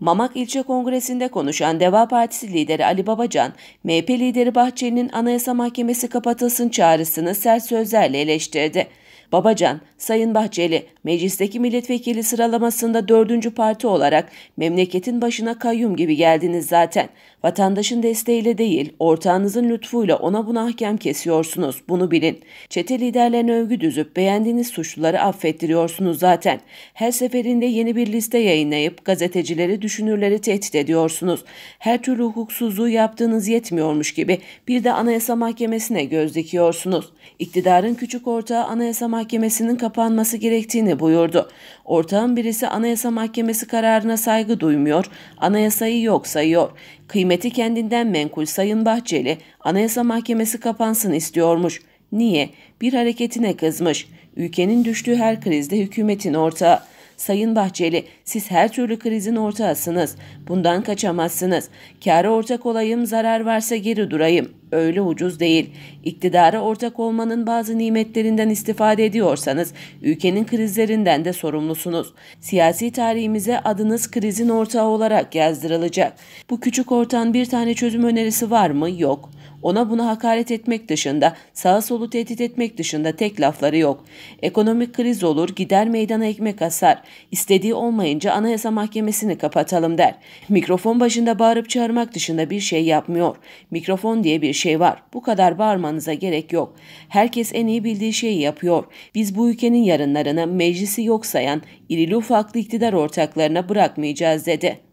Mamak İlçe Kongresi'nde konuşan Deva Partisi lideri Ali Babacan, MHP lideri Bahçeli'nin Anayasa Mahkemesi kapatılsın çağrısını sert sözlerle eleştirdi. Babacan, Sayın Bahçeli, meclisteki milletvekili sıralamasında dördüncü parti olarak memleketin başına kayyum gibi geldiniz zaten. Vatandaşın desteğiyle değil, ortağınızın lütfuyla ona buna hakem kesiyorsunuz, bunu bilin. Çete liderlerine övgü düzüp beğendiğiniz suçluları affettiriyorsunuz zaten. Her seferinde yeni bir liste yayınlayıp gazetecileri, düşünürleri tehdit ediyorsunuz. Her türlü hukuksuzluğu yaptığınız yetmiyormuş gibi bir de Anayasa Mahkemesi'ne göz dikiyorsunuz. İktidarın küçük ortağı Anayasa Mahkemesi'ne Mahkemesi'nin kapanması gerektiğini buyurdu. Ortağın birisi Anayasa Mahkemesi kararına saygı duymuyor, anayasayı yok sayıyor. Kıymeti kendinden menkul Sayın Bahçeli, Anayasa Mahkemesi kapansın istiyormuş. Niye? Bir hareketine kızmış. Ülkenin düştüğü her krizde hükümetin ortağı. Sayın Bahçeli siz her türlü krizin ortağısınız. Bundan kaçamazsınız. Kâra ortak olayım zarar varsa geri durayım. Öyle ucuz değil. İktidara ortak olmanın bazı nimetlerinden istifade ediyorsanız ülkenin krizlerinden de sorumlusunuz. Siyasi tarihimize adınız krizin ortağı olarak yazdırılacak. Bu küçük ortağın bir tane çözüm önerisi var mı? Yok. Ona bunu hakaret etmek dışında, sağa solu tehdit etmek dışında tek lafları yok. Ekonomik kriz olur, gider meydana ekmek asar. İstediği olmayınca anayasa mahkemesini kapatalım der. Mikrofon başında bağırıp çağırmak dışında bir şey yapmıyor. Mikrofon diye bir şey var. Bu kadar bağırmanıza gerek yok. Herkes en iyi bildiği şeyi yapıyor. Biz bu ülkenin yarınlarını meclisi yok sayan, irili ufaklı iktidar ortaklarına bırakmayacağız dedi.